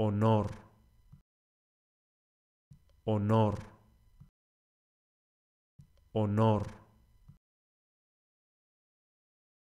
honor, honor, honor.